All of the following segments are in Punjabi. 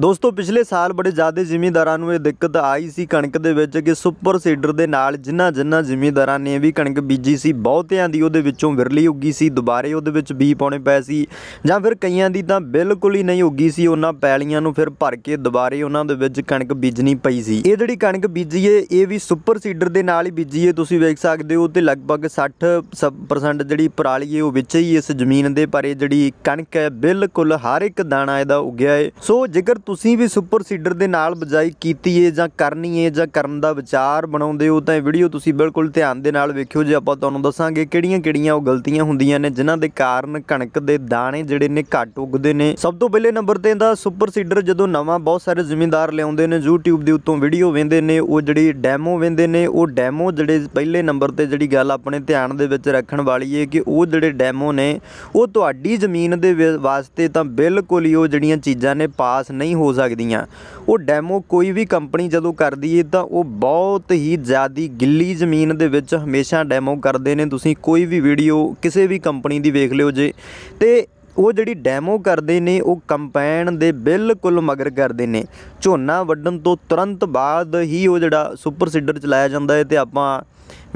ਦੋਸਤੋ ਪਿਛਲੇ ਸਾਲ ਬੜੇ ਜ਼ਿਆਦਾ ਜ਼ਿਮੀਂਦਾਰਾਂ ਨੂੰ ਇਹ ਦਿੱਕਤ ਆਈ ਸੀ ਕਣਕ ਦੇ ਵਿੱਚ ਕਿ ਸੁਪਰ ਸੀਡਰ ਦੇ ਨਾਲ ਜਿੰਨਾ ਜਿੰਨਾ ਜ਼ਿਮੀਂਦਾਰਾਂ ਨੇ ਵੀ ਕਣਕ ਬੀਜੀ ਸੀ ਬਹੁਤਿਆਂ ਦੀ ਉਹਦੇ ਵਿੱਚੋਂ ਵਿਰਲੀ ਉੱਗੀ ਸੀ ਦੁਬਾਰੇ ਉਹਦੇ ਵਿੱਚ ਬੀ ਪਾਉਣੇ ਪਏ ਸੀ ਜਾਂ ਫਿਰ ਕਈਆਂ ਦੀ ਤਾਂ ਬਿਲਕੁਲ ਹੀ ਨਹੀਂ ਉੱਗੀ ਸੀ ਉਹਨਾਂ ਪੈਲੀਆਂ ਨੂੰ ਫਿਰ ਭਰ ਕੇ ਦੁਬਾਰੇ ਉਹਨਾਂ ਦੇ ਵਿੱਚ ਕਣਕ ਬੀਜਣੀ ਪਈ ਸੀ ਇਹ ਜਿਹੜੀ ਕਣਕ ਬੀਜੀ ਏ ਇਹ ਵੀ ਸੁਪਰ ਸੀਡਰ ਦੇ ਨਾਲ ਹੀ ਬੀਜੀ ਏ ਤੁਸੀਂ ਵੇਖ ਸਕਦੇ ਹੋ ਤੇ ਲਗਭਗ 60% ਜਿਹੜੀ ਪਰਾਲੀ ਏ ਉਹ ਵਿੱਚ ਹੀ ਇਸ ਜ਼ਮੀਨ ਦੇ ਪਰੇ ਜਿਹੜੀ ਕਣਕ ਹੈ ਬਿਲਕੁਲ ਹਰ ਇੱਕ ਦਾਣਾ ਇਹਦਾ ਉੱਗਿਆ ਏ ਸੋ ਜੇਕਰ ਤੁਸੀਂ ਵੀ ਸੁਪਰ ਸੀਡਰ ਦੇ ਨਾਲ ਬਜਾਈ ਕੀਤੀ ਏ ਜਾਂ ਕਰਨੀ ਏ ਜਾਂ ਕਰਨ ਦਾ ਵਿਚਾਰ ਬਣਾਉਂਦੇ ਹੋ ਤਾਂ ਇਹ ਵੀਡੀਓ ਤੁਸੀਂ ਬਿਲਕੁਲ ਧਿਆਨ ਦੇ ਨਾਲ ਵੇਖਿਓ ਜੇ ਆਪਾਂ ਤੁਹਾਨੂੰ ਦੱਸਾਂਗੇ ਕਿਹੜੀਆਂ-ਕਿਹੜੀਆਂ ਉਹ ਗਲਤੀਆਂ ਹੁੰਦੀਆਂ ਨੇ ਜਿਨ੍ਹਾਂ ਦੇ ਕਾਰਨ ਕਣਕ ਦੇ ਦਾਣੇ ਜਿਹੜੇ ਨੇ ਘੱਟ ਉੱਗਦੇ ਨੇ ਸਭ ਤੋਂ ਪਹਿਲੇ ਨੰਬਰ ਤੇ ਦਾ ਸੁਪਰ ਸੀਡਰ ਜਦੋਂ ਨਵਾਂ ਬਹੁਤ ਸਾਰੇ ਜ਼ਿਮੀਂਦਾਰ ਲਿਆਉਂਦੇ ਨੇ YouTube ਦੇ ਉੱਤੋਂ ਵੀਡੀਓ ਵੇਂਦੇ ਨੇ ਉਹ ਜਿਹੜੀ ਡੈਮੋ ਵੇਂਦੇ ਨੇ ਉਹ ਡੈਮੋ ਜਿਹੜੇ ਪਹਿਲੇ ਨੰਬਰ ਤੇ ਜਿਹੜੀ ਗੱਲ ਆਪਣੇ ਧਿਆਨ ਦੇ ਵਿੱਚ ਰੱਖਣ ਵਾਲੀ ਏ ਕਿ ਉਹ ਜਿਹੜੇ ਡੈਮੋ ਨੇ ਉਹ ਤੁਹਾਡੀ ਜ਼ਮੀਨ ਦੇ ਵਾਸਤੇ ਤਾਂ ਬਿਲਕੁਲ ਹੀ ਉਹ ਜਿਹੜੀਆਂ ਚੀਜ਼ਾਂ ਨੇ ਪਾਸ ਨਹੀਂ ਹੋ ਸਕਦੀਆਂ ਉਹ ਡੈਮੋ ਕੋਈ ਵੀ ਕੰਪਨੀ ਜਦੋਂ ਕਰਦੀ ਏ ਤਾਂ ਉਹ ਬਹੁਤ ਹੀ ਜ਼ਿਆਦੀ ਗਿੱਲੀ ਜ਼ਮੀਨ ਦੇ ਵਿੱਚ ਹਮੇਸ਼ਾ ਡੈਮੋ ਕਰਦੇ ਨੇ ਤੁਸੀਂ ਕੋਈ ਵੀ ਵੀਡੀਓ ਕਿਸੇ ਵੀ ਕੰਪਨੀ ਦੀ ਵੇਖ ਲਿਓ ਜੇ ਤੇ ਉਹ ਜਿਹੜੀ ਡੈਮੋ ਕਰਦੇ ਨੇ ਉਹ ਕੰਪੈਨ ਦੇ ਬਿਲਕੁਲ ਮਗਰ ਕਰਦੇ ਨੇ ਝੋਨਾ ਵੱਢਣ ਤੋਂ ਤੁਰੰਤ ਬਾਅਦ ਹੀ ਉਹ ਜਿਹੜਾ ਸੁਪਰ ਸੀਡਰ ਚਲਾਇਆ ਜਾਂਦਾ ਹੈ ਤੇ ਆਪਾਂ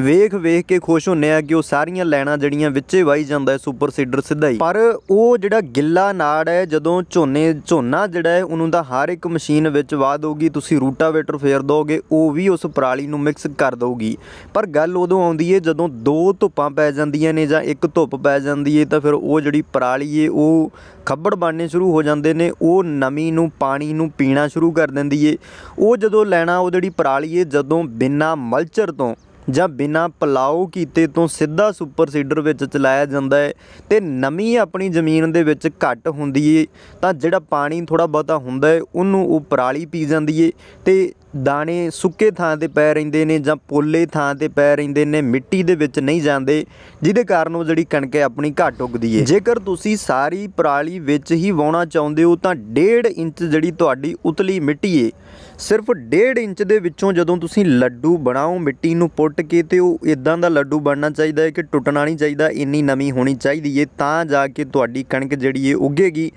ਵੇਖ ਵੇਖ ਕੇ ਖੁਸ਼ ਹੁੰਨੇ ਆ ਕਿ ਉਹ ਸਾਰੀਆਂ ਲੈਣਾ ਜੜੀਆਂ ਵਿੱਚੇ ਵਾਈ ਜਾਂਦਾ ਹੈ ਸੁਪਰ ਸੀਡਰ ਸਿੱਧਾ ਹੀ ਪਰ ਉਹ ਜਿਹੜਾ ਗਿੱਲਾ ਨਾੜ ਹੈ ਜਦੋਂ ਝੋਨੇ ਝੋਨਾ ਜਿਹੜਾ ਹੈ ਉਹਨੂੰ ਦਾ ਹਰ ਇੱਕ ਮਸ਼ੀਨ ਵਿੱਚ ਵਾ ਦੋਗੀ ਤੁਸੀਂ ਰੂਟਾਵੇਟਰ ਫੇਰ ਦੋਗੇ ਉਹ ਵੀ ਉਸ ਪਰਾਲੀ ਨੂੰ ਮਿਕਸ ਕਰ ਦੋਗੀ ਪਰ ਗੱਲ ਉਦੋਂ ਆਉਂਦੀ ਹੈ ਜਦੋਂ ਦੋ ਧੁੱਪਾਂ ਪੈ ਜਾਂਦੀਆਂ ਨੇ ਜਾਂ ਇੱਕ ਧੁੱਪ ਪੈ ਜਾਂਦੀ ਹੈ ਤਾਂ ਫਿਰ ਉਹ ਜਿਹੜੀ ਪਰਾਲੀ ਏ ਉਹ ਖੱਬੜ ਬਣਨੇ ਸ਼ੁਰੂ ਹੋ ਜਾਂਦੇ ਨੇ ਉਹ ਨਮੀ ਨੂੰ ਪਾਣੀ ਨੂੰ ਪੀਣਾ ਸ਼ੁਰੂ ਕਰ ਦਿੰਦੀ ਏ ਉਹ ਜਦੋਂ ਲੈਣਾ ਉਹ ਜਿਹੜੀ ਪਰਾਲੀ ਏ ਜਦੋਂ ਬਿਨਾ ਮਲਚਰ ਤੋਂ ਜਾਂ ਬਿਨਾ ਪਲਾਉ ਕੀਤੇ ਤੋਂ ਸਿੱਧਾ ਸੁਪਰ ਸੀਡਰ ਵਿੱਚ ਚਲਾਇਆ ਜਾਂਦਾ ਹੈ ਤੇ ਨਮੀ ਆਪਣੀ ਜ਼ਮੀਨ ਦੇ ਵਿੱਚ ਘੱਟ ਹੁੰਦੀ ਏ ਤਾਂ ਜਿਹੜਾ ਪਾਣੀ ਥੋੜਾ ਬਹੁਤਾ ਹੁੰਦਾ ਹੈ ਉਹਨੂੰ ਉਹ ਪਰਾਲੀ ਪੀ ਜਾਂਦੀ ਏ ਤੇ ਦਾਣੇ ਸੁੱਕੇ ਥਾਂ ਤੇ ਪੈ ਰਹਿੰਦੇ ਨੇ ਜਾਂ ਪੋਲੇ ਥਾਂ ਤੇ ਪੈ ਰਹਿੰਦੇ ਨੇ ਮਿੱਟੀ ਦੇ ਵਿੱਚ ਨਹੀਂ ਜਾਂਦੇ ਜਿਹਦੇ ਕਾਰਨ ਉਹ ਜਿਹੜੀ ਕਣਕ ਹੈ ਆਪਣੀ ਘੱਟ ਉਗਦੀ ਹੈ ਜੇਕਰ ਤੁਸੀਂ ਸਾਰੀ ਪਰਾਲੀ ਵਿੱਚ ਹੀ ਵਾਉਣਾ ਚਾਹੁੰਦੇ ਹੋ ਤਾਂ 1.5 ਇੰਚ ਜਿਹੜੀ ਤੁਹਾਡੀ ਉਤਲੀ ਮਿੱਟੀ ਹੈ ਸਿਰਫ 1.5 ਇੰਚ ਦੇ ਵਿੱਚੋਂ ਜਦੋਂ ਤੁਸੀਂ ਲੱਡੂ ਬਣਾਓ ਮਿੱਟੀ ਨੂੰ ਪੁੱਟ ਕੇ ਤੇ ਉਹ ਇਦਾਂ ਦਾ ਲੱਡੂ ਬਣਨਾ ਚਾਹੀਦਾ ਹੈ ਕਿ ਟੁੱਟਣਾ ਨਹੀਂ ਚਾਹੀਦਾ ਇੰਨੀ ਨਮੀ ਹੋਣੀ ਚਾਹੀਦੀ ਹੈ ਤਾਂ ਜਾ ਕੇ ਤੁਹਾਡੀ ਕਣਕ ਜਿਹੜੀ ਹੈ ਉੱਗੇਗੀ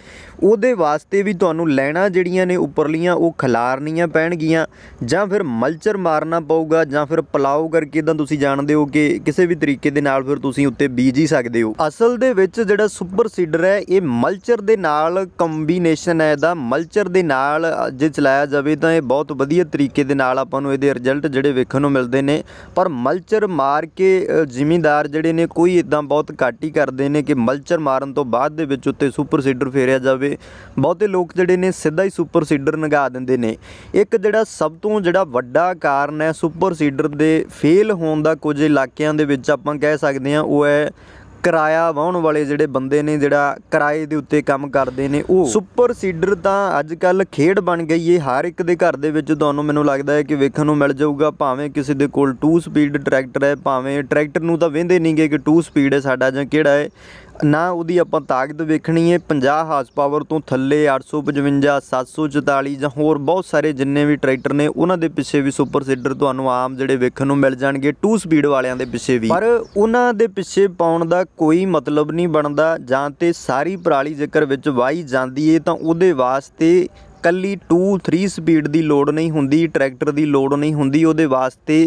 ਉਹਦੇ ਵਾਸਤੇ ਵੀ ਤੁਹਾਨੂੰ ਲੈਣਾ ਜਿਹੜੀਆਂ ਨੇ ਉੱਪਰਲੀਆਂ ਉਹ ਖਲਾਰਨੀਆਂ ਪੈਣਗੀਆਂ ਜਾਂ ਫਿਰ ਮਲਚਰ ਮਾਰਨਾ ਪਊਗਾ ਜਾਂ ਫਿਰ ਪਲਾਉ ਕਰਕੇ ਇਦਾਂ ਤੁਸੀਂ ਜਾਣਦੇ ਹੋ ਕਿ ਕਿਸੇ ਵੀ ਤਰੀਕੇ ਦੇ ਨਾਲ ਫਿਰ ਤੁਸੀਂ ਉੱਤੇ ਬੀਜ ਹੀ ਸਕਦੇ ਹੋ ਅਸਲ ਦੇ ਵਿੱਚ ਜਿਹੜਾ ਸੁਪਰ ਸੀਡਰ ਹੈ ਇਹ ਮਲਚਰ ਦੇ ਨਾਲ ਕੰਬੀਨੇਸ਼ਨ ਹੈ ਇਹਦਾ ਮਲਚਰ ਦੇ ਨਾਲ ਜੇ ਚਲਾਇਆ ਜਾਵੇ ਤਾਂ ਇਹ ਬਹੁਤ ਵਧੀਆ ਤਰੀਕੇ ਦੇ ਨਾਲ ਆਪਾਂ ਨੂੰ ਇਹਦੇ ਰਿਜ਼ਲਟ ਜਿਹੜੇ ਵੇਖਣ ਨੂੰ ਮਿਲਦੇ ਨੇ ਪਰ ਮਲਚਰ ਮਾਰ ਕੇ ਜ਼ਿਮੀਂਦਾਰ ਜਿਹੜੇ ਨੇ ਕੋਈ ਇਦਾਂ ਬਹੁਤ ਘੱਟ ਹੀ ਕਰਦੇ ਨੇ ਕਿ ਮਲਚਰ ਮਾਰਨ ਤੋਂ ਬਾਅਦ ਦੇ ਵਿੱਚ ਉੱਤੇ ਸੁਪਰ ਸੀਡਰ ਫੇਰਿਆ ਜਾਵੇ ਬਹੁਤੇ ਲੋਕ ਜਿਹੜੇ ਨੇ ਸਿੱਧਾ ਹੀ ਸੁਪਰ ਸੀਡਰ ਨਗਾ ਦਿੰਦੇ ਨੇ ਇੱਕ ਜਿਹੜਾ ਸਭ ਤੋਂ ਜਿਹੜਾ ਵੱਡਾ ਕਾਰਨ ਹੈ ਸੁਪਰ ਸੀਡਰ ਦੇ ਫੇਲ ਹੋਣ ਦਾ ਕੁਝ ਇਲਾਕਿਆਂ ਦੇ ਵਿੱਚ ਆਪਾਂ ਕਹਿ ਸਕਦੇ ਹਾਂ ਉਹ ਹੈ ਕਿਰਾਇਆ ਵਾਹਣ ਵਾਲੇ ਜਿਹੜੇ ਬੰਦੇ ਨੇ ਜਿਹੜਾ ਕਿਰਾਏ ਦੇ ਉੱਤੇ ਕੰਮ ਕਰਦੇ ਨੇ ਉਹ ਸੁਪਰ ਸੀਡਰ ਤਾਂ ਅੱਜ ਕੱਲ ਖੇਡ ਬਣ ਗਈ ਏ ਹਰ ਇੱਕ ਦੇ ਘਰ ਦੇ ਵਿੱਚ ਤੁਹਾਨੂੰ ਮੈਨੂੰ ਲੱਗਦਾ ਹੈ ਕਿ ਵੇਖਣ ਨੂੰ ਮਿਲ ਜਾਊਗਾ ਭਾਵੇਂ ਕਿਸੇ ਦੇ ਕੋਲ 2 ਸਪੀਡ ਟਰੈਕਟਰ ਹੈ ਭਾਵੇਂ ਟਰੈਕਟਰ ਨੂੰ ਤਾਂ ਵੇਂਦੇ ਨਹੀਂਗੇ ਕਿ 2 ਸਪੀਡ ਹੈ ਸਾਡਾ ਜਾਂ ਕਿਹੜਾ ਹੈ ਨਾ ਉਹਦੀ ਆਪਾਂ ਤਾਕਤ ਵੇਖਣੀ ਹੈ 50 ਹਾਰਸ ਪਾਵਰ ਤੋਂ ਥੱਲੇ 855 744 ਜਾਂ ਹੋਰ ਬਹੁਤ ਸਾਰੇ ਜਿੰਨੇ ਵੀ ਟਰੈਕਟਰ ਨੇ ਉਹਨਾਂ ਦੇ ਪਿੱਛੇ ਵੀ ਸੁਪਰ ਸੀਡਰ ਤੁਹਾਨੂੰ ਆਮ ਜਿਹੜੇ ਵੇਖਣ ਨੂੰ ਮਿਲ ਜਾਣਗੇ 2 ਸਪੀਡ ਵਾਲਿਆਂ ਦੇ ਪਿੱਛੇ ਵੀ ਪਰ ਉਹਨਾਂ ਦੇ ਪਿੱਛੇ ਪਾਉਣ ਦਾ ਕੋਈ ਮਤਲਬ ਨਹੀਂ ਬਣਦਾ ਜਾਂ ਤੇ ਸਾਰੀ ਪਰਾਲੀ ਜੇਕਰ ਵਿੱਚ ਵਾਈ ਜਾਂਦੀ ਏ ਤਾਂ ਉਹਦੇ ਵਾਸਤੇ ਕੱਲੀ 2 3 ਸਪੀਡ ਦੀ ਲੋਡ ਨਹੀਂ ਹੁੰਦੀ ਟਰੈਕਟਰ ਦੀ ਲੋਡ ਨਹੀਂ ਹੁੰਦੀ ਉਹਦੇ ਵਾਸਤੇ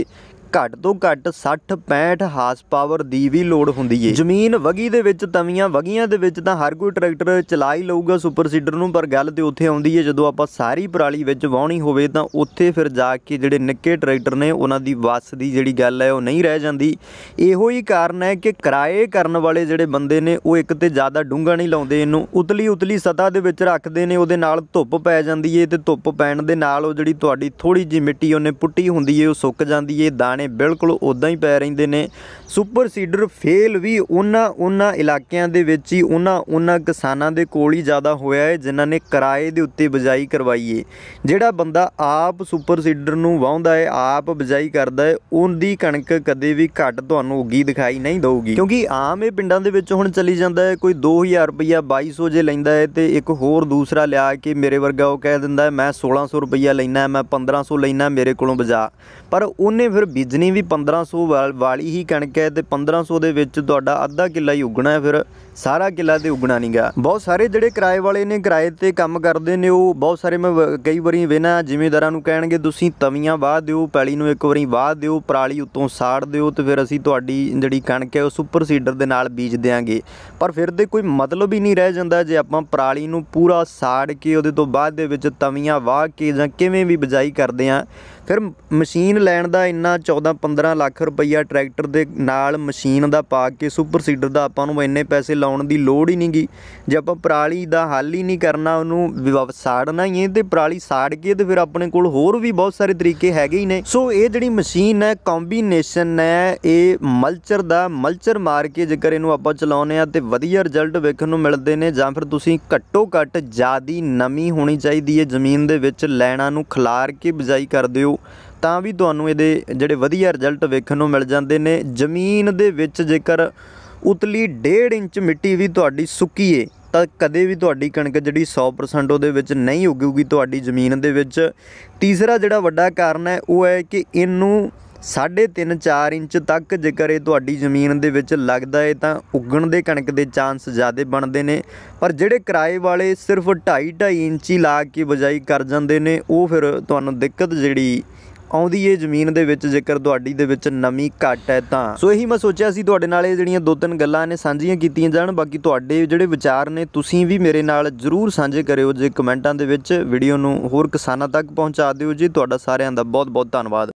ਘੱਟ ਤੋਂ ਘੱਟ 60 65 ਹਾਰਸ ਪਾਵਰ ਦੀ ਵੀ ਲੋਡ ਹੁੰਦੀ ਏ ਜ਼ਮੀਨ ਵਗੀ ਦੇ ਵਿੱਚ ਤਵੀਆਂ ਵਗੀਆਂ ਦੇ ਵਿੱਚ ਤਾਂ ਹਰ ਕੋਈ ਟਰੈਕਟਰ ਚਲਾ ਹੀ ਲਊਗਾ ਸੁਪਰ ਸੀਡਰ ਨੂੰ ਪਰ ਗੱਲ ਤੇ ਉੱਥੇ ਆਉਂਦੀ ਏ ਜਦੋਂ ਆਪਾਂ ਸਾਰੀ ਪਰਾਲੀ ਵਿੱਚ ਵਾਹਣੀ ਹੋਵੇ ਤਾਂ ਉੱਥੇ ਫਿਰ ਜਾ ਕੇ ਜਿਹੜੇ ਨਿੱਕੇ ਟਰੈਕਟਰ ਨੇ ਉਹਨਾਂ ਦੀ ਵਸ ਦੀ ਜਿਹੜੀ ਗੱਲ ਹੈ ਉਹ ਨਹੀਂ ਰਹਿ ਜਾਂਦੀ ਇਹੋ ਹੀ ਕਾਰਨ ਹੈ ਕਿ ਕਿਰਾਏ ਕਰਨ ਵਾਲੇ ਜਿਹੜੇ ਬੰਦੇ ਨੇ ਉਹ ਇੱਕ ਤੇ ਜ਼ਿਆਦਾ ਡੂੰਘਾ ਨਹੀਂ ਲਾਉਂਦੇ ਇਹਨੂੰ ਉਤਲੀ ਉਤਲੀ ਸਤਾ ਦੇ ਵਿੱਚ ਰੱਖਦੇ ਨੇ ਉਹਦੇ ਨਾਲ ਧੁੱਪ ਪੈ ਜਾਂਦੀ ਏ ਤੇ ਧੁੱਪ ਪੈਣ ਦੇ ਨਾਲ ਉਹ ਜਿਹੜੀ ਤੁਹਾਡੀ ਥੋੜੀ ਜੀ ਮਿੱਟੀ ਉਹਨੇ ਪੁੱਟੀ ਹੁੰਦੀ ਏ ਉਹ ਸੁੱਕ ਜਾਂਦੀ ਏ ਦਾਣੇ ਬਿਲਕੁਲ ਉਦਾਂ ਹੀ ਪੈ ਰਹਿੰਦੇ ਨੇ ਸੁਪਰ ਸੀਡਰ ਫੇਲ ਵੀ ਉਹਨਾਂ ਉਹਨਾਂ ਇਲਾਕਿਆਂ ਦੇ ਵਿੱਚ ਹੀ ਉਹਨਾਂ ਉਹਨਾਂ ਕਿਸਾਨਾਂ ਦੇ ਕੋਲ ਹੀ ਜ਼ਿਆਦਾ ਹੋਇਆ ਹੈ ਜਿਨ੍ਹਾਂ ਨੇ ਕਿਰਾਏ ਦੇ ਉੱਤੇ ਬਜਾਈ ਕਰਵਾਈ ਹੈ ਜਿਹੜਾ ਬੰਦਾ ਆਪ ਸੁਪਰ ਸੀਡਰ ਨੂੰ ਵਾਉਂਦਾ ਹੈ ਆਪ ਬਜਾਈ ਕਰਦਾ ਹੈ ਉਹਦੀ ਕਣਕ ਕਦੇ ਵੀ ਘੱਟ ਤੁਹਾਨੂੰ ਉੱਗੀ ਦਿਖਾਈ ਨਹੀਂ ਦੇਊਗੀ ਕਿਉਂਕਿ ਆਮ ਇਹ ਪਿੰਡਾਂ ਦੇ ਵਿੱਚ ਹੁਣ ਚੱਲੀ ਜਾਂਦਾ ਹੈ ਕੋਈ 2000 ਰੁਪਇਆ 2200 ਜੇ ਲੈਂਦਾ ਹੈ ਤੇ ਇੱਕ ਹੋਰ ਦੂਸਰਾ ਲਿਆ ਕੇ ਮੇਰੇ ਵਰਗਾ ਉਹ ਕਹਿ ਦਿੰਦਾ ਮੈਂ 1600 ਰੁਪਇਆ ਲੈਣਾ ਮੈਂ 1500 ਲੈਣਾ ਮੇਰੇ ਕੋਲੋਂ ਬਜਾ ਪਰ ਉਹਨੇ ਫਿਰ ਬੀਜਣੀ ਵੀ 1500 ਵਾਲੀ ਹੀ ਕਣਕ ਹੈ ਤੇ 1500 ਦੇ ਵਿੱਚ ਤੁਹਾਡਾ ਅੱਧਾ ਕਿੱਲਾ ਹੀ ਉਗਣਾ ਹੈ ਫਿਰ ਸਾਰਾ ਕਿਲਾ ਤੇ ਉਗਣਾ ਨਹੀਂਗਾ ਬਹੁਤ ਸਾਰੇ ਜਿਹੜੇ ਕਿਰਾਏ ਵਾਲੇ ਨੇ ਕਿਰਾਏ ਤੇ ਕੰਮ ਕਰਦੇ ਨੇ ਉਹ ਬਹੁਤ ਸਾਰੇ ਮੈਂ ਕਈ ਵਾਰੀ ਵੇਨਾ ਜ਼ਿਮੀਂਦਾਰਾਂ ਨੂੰ ਕਹਿਣਗੇ ਤੁਸੀਂ ਤਵੀਆਂ ਵਾਹ ਦਿਓ ਪੈਲੀ ਨੂੰ ਇੱਕ ਵਾਰੀ ਵਾਹ ਦਿਓ ਪਰਾਲੀ ਉੱਤੋਂ ਸਾੜ ਦਿਓ ਤੇ ਫਿਰ ਅਸੀਂ ਤੁਹਾਡੀ ਜਿਹੜੀ ਕਣਕ ਹੈ ਉਹ ਸੁਪਰ ਸੀਡਰ ਦੇ ਨਾਲ ਬੀਜ ਦੇਾਂਗੇ ਪਰ ਫਿਰ ਦੇ ਕੋਈ ਮਤਲਬ ਹੀ ਨਹੀਂ ਰਹਿ ਜਾਂਦਾ ਜੇ ਆਪਾਂ ਪਰਾਲੀ ਨੂੰ ਪੂਰਾ ਸਾੜ ਕੇ ਉਹਦੇ ਤੋਂ ਬਾਅਦ ਦੇ ਵਿੱਚ ਤਵੀਆਂ ਵਾਹ ਕੇ ਜਾਂ ਕਿਵੇਂ ਵੀ ਬਜਾਈ ਕਰਦੇ ਆ ਫਿਰ ਮਸ਼ੀਨ ਲੈਣ ਦਾ ਇੰਨਾ 14-15 ਲੱਖ ਰੁਪਈਆ ਟਰੈਕਟਰ ਦੇ ਨਾਲ ਮਸ਼ੀਨ ਦਾ ਪਾ ਕੇ ਸੁਪਰ ਸੀਡਰ ਦਾ ਆਪਾਂ ਨੂੰ ਇੰਨੇ ਪੈਸੇ ਲਾਉਣ ਦੀ ਲੋੜ ਹੀ ਨਹੀਂ ਗਈ ਜੇ ਆਪਾਂ ਪਰਾਲੀ ਦਾ ਹੱਲ ਹੀ ਨਹੀਂ ਕਰਨਾ ਉਹਨੂੰ ਸਾੜਨਾ ਹੀ ਹੈ ਤੇ ਪਰਾਲੀ ਸਾੜ ਕੇ ਤੇ ਫਿਰ ਆਪਣੇ ਕੋਲ ਹੋਰ ਵੀ ਬਹੁਤ ਸਾਰੇ ਤਰੀਕੇ ਹੈਗੇ ਹੀ ਨੇ ਸੋ ਇਹ ਜਿਹੜੀ ਮਸ਼ੀਨ ਹੈ ਕੰਬੀਨੇਸ਼ਨ ਹੈ ਇਹ ਮਲਚਰ ਦਾ ਮਲਚਰ ਮਾਰ ਕੇ ਜੇਕਰ ਇਹਨੂੰ ਆਪਾਂ ਚਲਾਉਨੇ ਆ ਤੇ ਵਧੀਆ ਰਿਜ਼ਲਟ ਵੇਖਣ ਨੂੰ ਮਿਲਦੇ ਨੇ ਜਾਂ ਫਿਰ ਤੁਸੀਂ ਘੱਟੋ ਘੱਟ ਜ਼ਿਆਦੀ ਨਮੀ ਹੋਣੀ ਚਾਹੀਦੀ ਹੈ ਜ਼ਮੀਨ ਦੇ ਵਿੱਚ ਲੈਣਾ ਨੂੰ ਖਲਾਰ ਕੇ ਬਜਾਈ ਕਰ ਦਿਓ ਤਾਂ ਵੀ ਤੁਹਾਨੂੰ ਇਹਦੇ ਜਿਹੜੇ ਵਧੀਆ ਰਿਜ਼ਲਟ ਵੇਖਣ ਨੂੰ ਮਿਲ ਜਾਂਦੇ ਨੇ ਜ਼ਮੀਨ ਦੇ ਵਿੱਚ ਜੇਕਰ ਉਤਲੀ 1.5 ਇੰਚ ਮਿੱਟੀ ਵੀ ਤੁਹਾਡੀ ਸੁੱਕੀ ਏ ਤਾਂ ਕਦੇ ਵੀ ਤੁਹਾਡੀ ਕਣਕ ਜਿਹੜੀ 100% ਉਹਦੇ ਵਿੱਚ ਨਹੀਂ ਉਗੂਗੀ ਤੁਹਾਡੀ ਜ਼ਮੀਨ ਦੇ ਵਿੱਚ ਤੀਸਰਾ ਜਿਹੜਾ ਵੱਡਾ ਕਾਰਨ ਹੈ ਉਹ ਹੈ ਕਿ ਇਹਨੂੰ 3.5 4 ਇੰਚ ਤੱਕ ਜੇਕਰ ਇਹ ਤੁਹਾਡੀ ਜ਼ਮੀਨ ਦੇ ਵਿੱਚ ਲੱਗਦਾ ਏ ਤਾਂ ਉੱਗਣ ਦੇ ਕਣਕ ਦੇ ਚਾਂਸ ਜ਼ਿਆਦਾ ਬਣਦੇ ਨੇ ਪਰ ਜਿਹੜੇ ਕਿਰਾਏ ਵਾਲੇ ਸਿਰਫ 2.5 2.5 ਇੰਚ ਹੀ ਲਾ ਕੇ ਬਜਾਈ ਕਰ ਜਾਂਦੇ ਨੇ ਉਹ ਫਿਰ ਤੁਹਾਨੂੰ ਦਿੱਕਤ ਜਿਹੜੀ ਆਉਂਦੀ ਏ ਜ਼ਮੀਨ ਦੇ ਵਿੱਚ ਜੇਕਰ ਤੁਹਾਡੀ ਦੇ ਵਿੱਚ ਨਮੀ ਘਟ ਹੈ ਤਾਂ ਸੋ ਇਹੀ ਮੈਂ ਸੋਚਿਆ ਸੀ ਤੁਹਾਡੇ ਨਾਲ ਇਹ ਜਿਹੜੀਆਂ ਦੋ ਤਿੰਨ ਗੱਲਾਂ ਨੇ ਸਾਂਝੀਆਂ ਕੀਤੀਆਂ ਜਾਣ ਬਾਕੀ ਤੁਹਾਡੇ ਜਿਹੜੇ ਵਿਚਾਰ ਨੇ ਤੁਸੀਂ ਵੀ ਮੇਰੇ ਨਾਲ ਜ਼ਰੂਰ ਸਾਂਝੇ ਕਰਿਓ ਜੇ ਕਮੈਂਟਾਂ ਦੇ ਵਿੱਚ ਵੀਡੀਓ ਨੂੰ ਹੋਰ ਕਿਸਾਨਾਂ ਤੱਕ ਪਹੁੰਚਾ ਦਿਓ ਜੀ ਤੁਹਾਡਾ ਸਾਰਿਆਂ ਦਾ ਬਹੁਤ ਬਹੁਤ ਧੰਨਵਾਦ